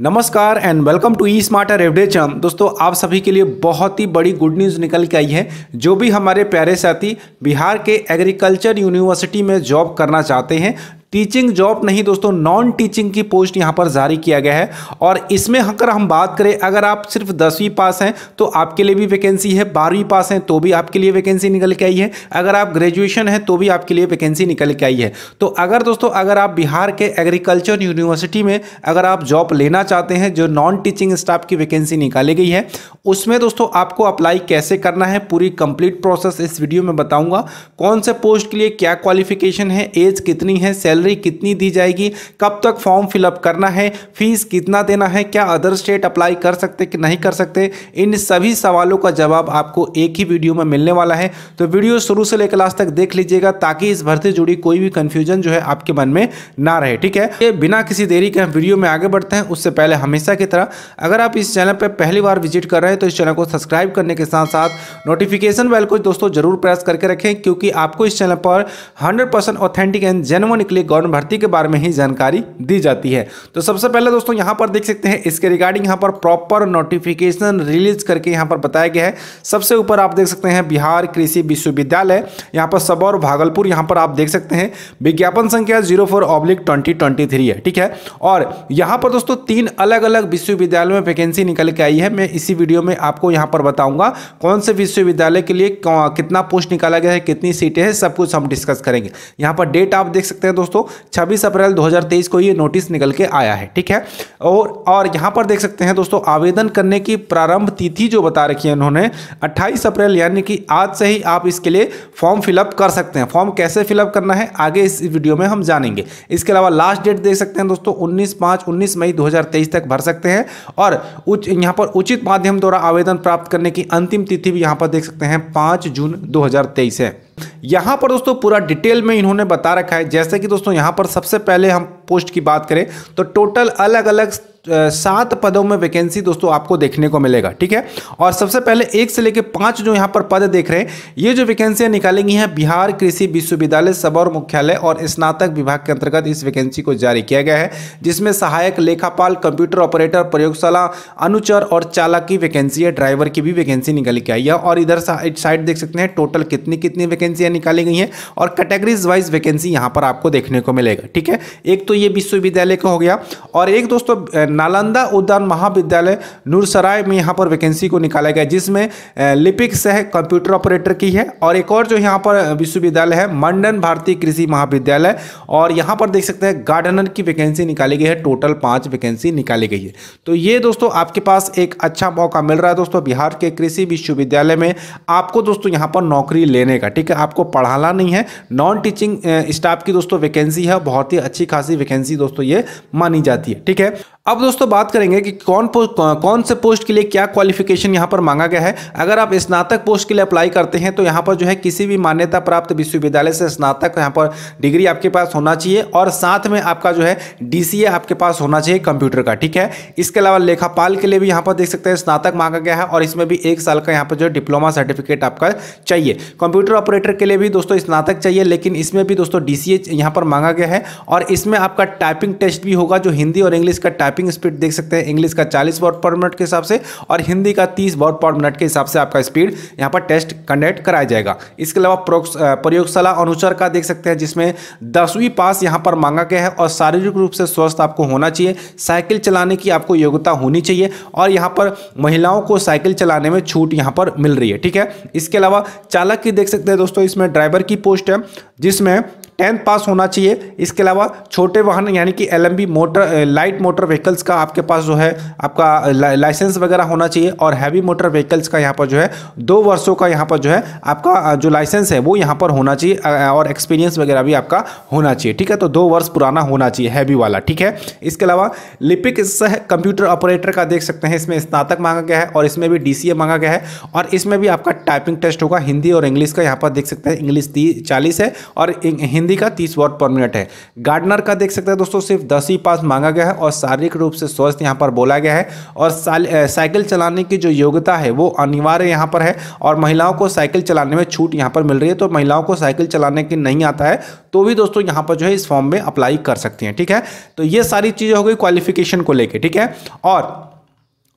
नमस्कार and welcome to E smart एर एवडे चंद दोस्तों आप सभी के लिए बहुत ही बड़ी गुड न्यूज़ निकल के आई है जो भी हमारे प्यारे साथी बिहार के एग्रीकल्चर यूनिवर्सिटी में जॉब करना चाहते हैं टीचिंग जॉब नहीं दोस्तों नॉन टीचिंग की पोस्ट यहाँ पर जारी किया गया है और इसमें अगर हम बात करें अगर आप सिर्फ दसवीं पास हैं तो आपके लिए भी वैकेंसी है बारहवीं पास हैं तो भी आपके लिए वैकेंसी निकल के आई है अगर आप ग्रेजुएशन है तो भी आपके लिए वैकेंसी निकल के आई है तो अगर दोस्तों अगर आप बिहार के एग्रीकल्चर यूनिवर्सिटी में अगर आप जॉब लेना चाहते हैं जो नॉन टीचिंग स्टाफ की वैकेंसी निकाली गई है उसमें दोस्तों आपको अप्लाई कैसे करना है पूरी कंप्लीट प्रोसेस इस वीडियो में बताऊंगा कौन से पोस्ट के लिए क्या क्वालिफिकेशन है एज कितनी है सैलरी सैलरी कितनी दी जाएगी कब तक फॉर्म फिलअप करना है फीस कितना देना है क्या अदर स्टेट अप्लाई कर सकते कि नहीं कर सकते इन सभी सवालों का जवाब आपको एक ही वीडियो में मिलने वाला है तो वीडियो शुरू से लेकर लास्ट तक देख लीजिएगा ताकि इस भर्ती जुड़ी कोई भी कन्फ्यूजन जो है आपके मन में ना रहे ठीक है ये बिना किसी देरी के हम वीडियो में आगे बढ़ते हैं उससे पहले हमेशा की तरह अगर आप इस चैनल पर पहली बार विजिट कर रहे हैं तो इस चैनल को सब्सक्राइब करने के साथ साथ नोटिफिकेशन बेल को दोस्तों जरूर प्रेस करके रखें क्योंकि आपको इस चैनल पर hundred percent authentic and genuine लिए गवर्नमेंट भर्ती के बारे में ही जानकारी दी जाती है तो सबसे पहले दोस्तों यहाँ पर देख सकते हैं इसके रिगार्डिंग यहाँ पर प्रॉपर नोटिफिकेशन रिलीज करके यहाँ पर बताया गया है सबसे ऊपर आप देख सकते हैं बिहार कृषि विश्वविद्यालय यहाँ पर सबौर भागलपुर यहाँ पर आप देख सकते हैं विज्ञापन संख्या zero four oblique twenty twenty three है ठीक है और यहाँ पर दोस्तों तीन अलग अलग विश्वविद्यालयों में वैकेंसी निकल के आई है मैं इसी वीडियो में आपको यहाँ पर बताऊंगा कौन से विश्वविद्यालय के लिए कितना पोस्ट निकाला गया है कितनी सीटें हैं सब कुछ हम डिस्कस करेंगे यहाँ पर डेट आप देख सकते हैं दोस्तों 26 अप्रैल 2023 को ये नोटिस निकल के आया है ठीक है और और यहाँ पर देख सकते हैं दोस्तों आवेदन करने की प्रारंभ तिथि जो बता रखी है उन्होंने 28 अप्रैल यानी कि आज से ही आप इसके लिए फॉर्म फिलअप कर सकते हैं फॉर्म कैसे फिलअप करना है आगे इस वीडियो में हम जानेंगे इसके अलावा लास्ट डेट देख सकते हैं दोस्तों उन्नीस पाँच उन्नीस मई दो तक भर सकते हैं और उच यहाँ पर उचित माध्यम द्वारा आवेदन प्राप्त करने की अंतिम तिथि भी यहाँ पर देख सकते हैं पाँच जून दो है यहां पर दोस्तों पूरा डिटेल में इन्होंने बता रखा है जैसे कि दोस्तों यहां पर सबसे पहले हम पोस्ट की बात करें तो टोटल अलग अलग सात पदों में वैकेंसी दोस्तों आपको देखने को मिलेगा ठीक है और सबसे पहले एक से लेकर पांच जो यहाँ पर पद देख रहे हैं ये जो वैकेंसियां निकाली गई हैं बिहार कृषि विश्वविद्यालय सबौर मुख्यालय और स्नातक विभाग के अंतर्गत इस वैकेंसी को जारी किया गया है जिसमें सहायक लेखापाल कंप्यूटर ऑपरेटर प्रयोगशाला अनुचर और चालक की वैकेंसी है ड्राइवर की भी वैकेंसी के आई है और इधर साइड देख सकते हैं टोटल कितनी कितनी वैकेंसियां निकाली गई हैं और कैटेगरीज वाइज वैकेंसी यहाँ पर आपको देखने को मिलेगा ठीक है एक तो ये विश्वविद्यालय का हो गया और एक दोस्तों नालंदा उद्यान महाविद्यालय नूरसराय में यहाँ पर वैकेंसी को निकाला गया जिसमें लिपिक सह कंप्यूटर ऑपरेटर की है और एक और जो यहाँ पर विश्वविद्यालय है मंडन भारतीय कृषि महाविद्यालय और यहाँ पर देख सकते हैं गार्डनर की वैकेंसी निकाली गई है टोटल पाँच वैकेंसी निकाली गई है तो ये दोस्तों आपके पास एक अच्छा मौका मिल रहा है दोस्तों बिहार के कृषि विश्वविद्यालय में आपको दोस्तों यहाँ पर नौकरी लेने का ठीक है आपको पढ़ाना नहीं है नॉन टीचिंग स्टाफ की दोस्तों वैकेंसी है बहुत ही अच्छी खासी वैकेंसी दोस्तों ये मानी जाती है ठीक है अब दोस्तों बात करेंगे कि कौन कौन से पोस्ट के लिए क्या क्वालिफिकेशन यहाँ पर मांगा गया है अगर आप स्नातक पोस्ट के लिए अप्लाई करते हैं तो यहाँ पर जो है किसी भी मान्यता प्राप्त विश्वविद्यालय से स्नातक यहाँ पर डिग्री आपके पास होना चाहिए और साथ में आपका जो है डी आपके पास होना चाहिए कंप्यूटर का ठीक है इसके अलावा लेखापाल के लिए भी यहाँ पर देख सकते हैं स्नातक मांगा गया है और इसमें भी एक साल का यहाँ पर जो है डिप्लोमा सर्टिफिकेट आपका चाहिए कंप्यूटर ऑपरेटर के लिए भी दोस्तों स्नातक चाहिए लेकिन इसमें भी दोस्तों डी सी यहाँ पर मांगा गया है और इसमें आपका टाइपिंग टेस्ट भी होगा जो हिंदी और इंग्लिश का टाइप टाइपिंग स्पीड देख सकते हैं इंग्लिश का चालीस वर्ड पर मिनट के हिसाब से और हिंदी का तीस वर्ड पर मिनट के हिसाब से आपका स्पीड यहाँ पर टेस्ट कंडक्ट कराया जाएगा इसके अलावा प्रयोगशाला अनुचर का देख सकते हैं जिसमें दसवीं पास यहाँ पर मांगा गया है और शारीरिक रूप से स्वस्थ आपको होना चाहिए साइकिल चलाने की आपको योग्यता होनी चाहिए और यहाँ पर महिलाओं को साइकिल चलाने में छूट यहाँ पर मिल रही है ठीक है इसके अलावा चालक की देख सकते हैं दोस्तों इसमें ड्राइवर की पोस्ट है जिसमें टेंथ पास होना चाहिए इसके अलावा छोटे वाहन यानी कि L motor light motor vehicles का आपके पास जो है आपका लाइसेंस वगैरह होना चाहिए और हैवी मोटर व्हीकल्स का यहाँ पर जो है दो वर्षों का यहाँ पर जो है आपका जो लाइसेंस है वो यहाँ पर होना चाहिए और एक्सपीरियंस वगैरह भी आपका होना चाहिए ठीक है तो दो वर्ष पुराना होना चाहिए हैवी वाला ठीक है इसके अलावा लिपिक सह कंप्यूटर ऑपरेटर का देख सकते हैं इसमें स्नातक मांगा गया है और इसमें भी डी मांगा गया है और इसमें भी आपका टाइपिंग टेस्ट होगा हिंदी और इंग्लिश का यहाँ पर देख सकते हैं इंग्लिश तीस चालीस है और हिंदी का तीस वर्ड पर मिनट है गार्डनर का देख सकते हैं दोस्तों सिर्फ दस ही पास मांगा गया है और शारीरिक रूप से स्वस्थ यहाँ पर बोला गया है और साइकिल चलाने की जो योग्यता है वो अनिवार्य यहाँ पर है और महिलाओं को साइकिल चलाने में छूट यहाँ पर मिल रही है तो महिलाओं को साइकिल चलाने की नहीं आता है तो भी दोस्तों यहाँ पर जो है इस फॉर्म में अप्लाई कर सकती हैं ठीक है तो ये सारी चीज़ें हो गई क्वालिफिकेशन को लेकर ठीक है और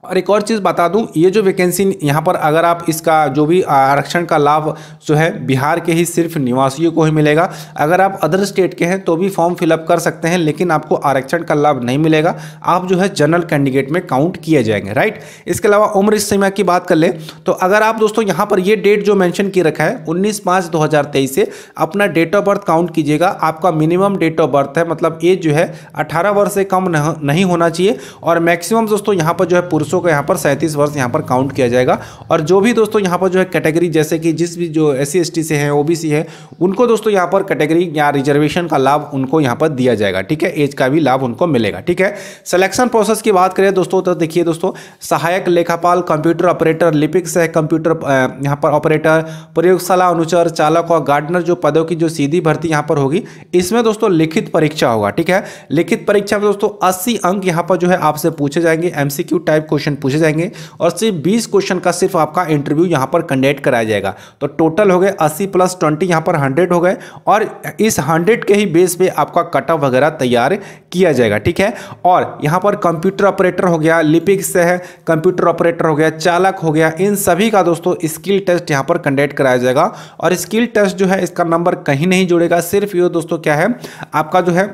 और एक और चीज़ बता दूं ये जो वैकेंसी यहाँ पर अगर आप इसका जो भी आरक्षण का लाभ जो है बिहार के ही सिर्फ निवासियों को ही मिलेगा अगर आप अदर स्टेट के हैं तो भी फॉर्म फिलअप कर सकते हैं लेकिन आपको आरक्षण का लाभ नहीं मिलेगा आप जो है जनरल कैंडिडेट में काउंट किए जाएंगे राइट इसके अलावा उम्र सीमा की बात कर लें तो अगर आप दोस्तों यहाँ पर ये डेट जो मैंशन की रखा है उन्नीस पाँच दो से अपना डेट ऑफ बर्थ काउंट कीजिएगा आपका मिनिमम डेट ऑफ बर्थ है मतलब एज जो है अठारह वर्ष से कम नहीं होना चाहिए और मैक्सिमम दोस्तों यहाँ पर जो है पुरुषों बच्चों का यहाँ पर सैंतीस वर्ष यहाँ पर काउंट किया जाएगा और जो भी दोस्तों यहाँ पर जो है कैटेगरी जैसे कि जिस भी जो एस सी से हैं ओ है उनको दोस्तों यहाँ पर कैटेगरी या रिजर्वेशन का लाभ उनको यहाँ पर दिया जाएगा ठीक है एज का भी लाभ उनको मिलेगा ठीक है सिलेक्शन प्रोसेस की बात करें दोस्तों तो देखिए दोस्तों सहायक लेखापाल कंप्यूटर ऑपरेटर लिपिक है कंप्यूटर यहाँ पर ऑपरेटर प्रयोगशाला अनुचर चालक और गार्डनर जो पदों की जो सीधी भर्ती यहाँ पर होगी इसमें दोस्तों लिखित परीक्षा होगा ठीक है लिखित परीक्षा में दोस्तों अस्सी अंक यहाँ पर जो है आपसे पूछे जाएंगे एमसीक्यू टाइप क्वेश्चन क्वेश्चन पूछे जाएंगे और सिर्फ बीस क्वेश्चन का सिर्फ आपका इंटरव्यू यहाँ पर कंडक्ट कराया जाएगा तो टोटल हो गए अस्सी प्लस ट्वेंटी यहाँ पर हंड्रेड हो गए और इस हंड्रेड के ही बेस पर आपका कट ऑफ वगैरह तैयार किया जाएगा ठीक है और यहाँ पर कंप्यूटर ऑपरेटर हो गया लिपिक्स है कंप्यूटर ऑपरेटर हो गया चालक हो गया इन सभी का दोस्तों स्किल टेस्ट यहाँ पर कंडक्ट कराया जाएगा और स्किल टेस्ट जो है इसका नंबर कहीं नहीं जुड़ेगा सिर्फ ये दोस्तों क्या है आपका जो है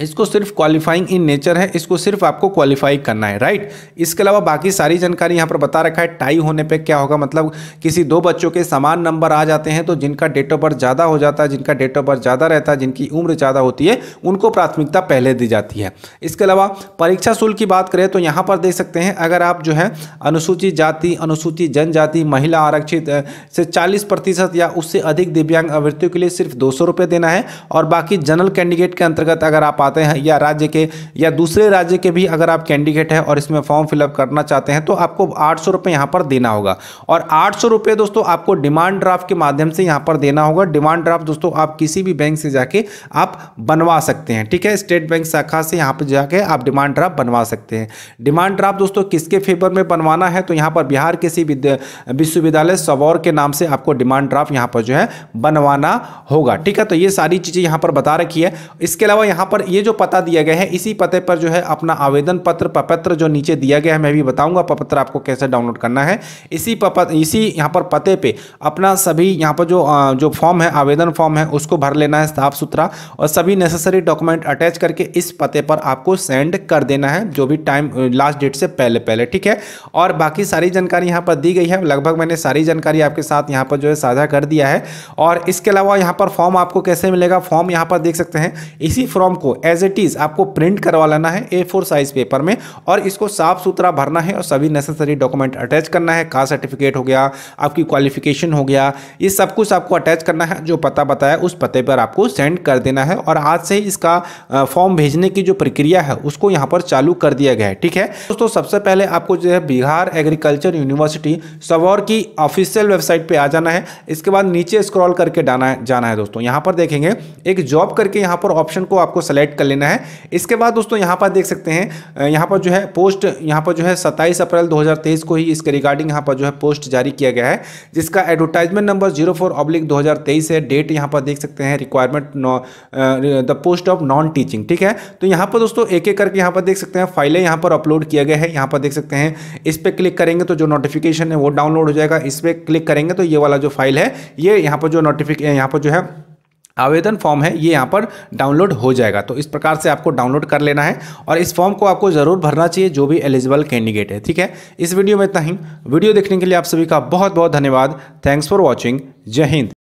इसको सिर्फ क्वालिफाइंग इन नेचर है इसको सिर्फ आपको क्वालिफाई करना है राइट इसके अलावा बाकी सारी जानकारी यहाँ पर बता रखा है टाई होने पे क्या होगा मतलब किसी दो बच्चों के समान नंबर आ जाते हैं तो जिनका डेट ऑफ बर्थ ज़्यादा हो जाता है जिनका डेट ऑफ बर्थ ज़्यादा रहता है जिनकी उम्र ज़्यादा होती है उनको प्राथमिकता पहले दी जाती है इसके अलावा परीक्षा शुल्क की बात करें तो यहाँ पर देख सकते हैं अगर आप जो है अनुसूचित जाति अनुसूचित जनजाति महिला आरक्षित से चालीस या उससे अधिक दिव्यांग अभ्यर्थियों के लिए सिर्फ दो देना है और बाकी जनरल कैंडिडेट के अंतर्गत अगर आप पाते हैं या राज्य के या दूसरे राज्य के भी अगर आप कैंडिडेट हैं और इसमें फॉर्म फिलअप करना चाहते हैं तो आपको आठ सौ रुपये यहाँ पर देना होगा और आठ सौ रुपये दोस्तों आपको डिमांड ड्राफ्ट के माध्यम से यहाँ पर देना होगा डिमांड ड्राफ्ट दोस्तों आप किसी भी बैंक से जाके आप बनवा सकते हैं ठीक है स्टेट बैंक शाखा से यहाँ पर जाके आप डिमांड ड्राफ्ट बनवा सकते हैं डिमांड ड्राफ्ट दोस्तों किसके फेवर में बनवाना है तो यहाँ पर बिहार किसी विश्वविद्यालय सबौर के नाम से आपको डिमांड ड्राफ्ट यहाँ पर जो है बनवाना होगा ठीक है तो ये सारी चीज़ें यहाँ पर बता रखी है इसके अलावा यहाँ पर ये जो पता दिया गया है इसी पते पर जो है अपना आवेदन पत्र पपत्र जो नीचे दिया गया है मैं भी बताऊंगा पपत्र आपको कैसे डाउनलोड करना है इसी पपत इसी यहाँ पर पते पे अपना सभी यहाँ पर जो जो फॉर्म है आवेदन फॉर्म है उसको भर लेना है साफ सुथरा और सभी नेसेसरी डॉक्यूमेंट अटैच करके इस पते पर आपको सेंड कर देना है जो भी टाइम लास्ट डेट से पहले पहले ठीक है और बाकी सारी जानकारी यहाँ पर दी गई है लगभग मैंने सारी जानकारी आपके साथ यहाँ पर जो है साझा कर दिया है और इसके अलावा यहाँ पर फॉर्म आपको कैसे मिलेगा फॉर्म यहाँ पर देख सकते हैं इसी फॉर्म को एज इट इज़ आपको प्रिंट करवा लेना है ए फोर साइज पेपर में और इसको साफ सुथरा भरना है और सभी नेसेसरी डॉक्यूमेंट अटैच करना है कास्ट सर्टिफिकेट हो गया आपकी क्वालिफिकेशन हो गया ये सब कुछ आपको अटैच करना है जो पता बताया उस पते पर आपको सेंड कर देना है और आज से इसका फॉर्म भेजने की जो प्रक्रिया है उसको यहाँ पर चालू कर दिया गया है ठीक है दोस्तों सबसे पहले आपको जो है बिहार एग्रीकल्चर यूनिवर्सिटी सबौर की ऑफिशियल वेबसाइट पर आ जाना है इसके बाद नीचे स्क्रॉल करके डाना जाना है दोस्तों यहाँ पर देखेंगे एक जॉब करके यहाँ पर ऑप्शन को आपको सेलेक्ट सेलेक्ट कर लेना है इसके बाद दोस्तों यहाँ पर देख सकते हैं यहाँ पर जो है पोस्ट यहाँ पर जो है सत्ताईस अप्रैल दो को ही इसके रिगार्डिंग यहाँ पर जो है पोस्ट जारी किया गया है जिसका advertisement number zero four oblique दो है डेट यहाँ पर देख सकते हैं requirement the post of non teaching ठीक है तो यहाँ पर दोस्तों एक एक करके यहाँ पर देख सकते हैं फाइलें यहाँ पर अपलोड किया गया है यहाँ पर देख सकते हैं इस पर क्लिक करेंगे तो जो नोटिफिकेशन है वो डाउनलोड हो जाएगा इस पर क्लिक करेंगे तो ये वाला जो फाइल है ये यहाँ पर जो नोटिफिक यहाँ पर जो है आवेदन फॉर्म है ये यहाँ पर डाउनलोड हो जाएगा तो इस प्रकार से आपको डाउनलोड कर लेना है और इस फॉर्म को आपको ज़रूर भरना चाहिए जो भी एलिजिबल कैंडिडेट है ठीक है इस वीडियो में इतना ही वीडियो देखने के लिए आप सभी का बहुत बहुत धन्यवाद थैंक्स फॉर वॉचिंग जय हिंद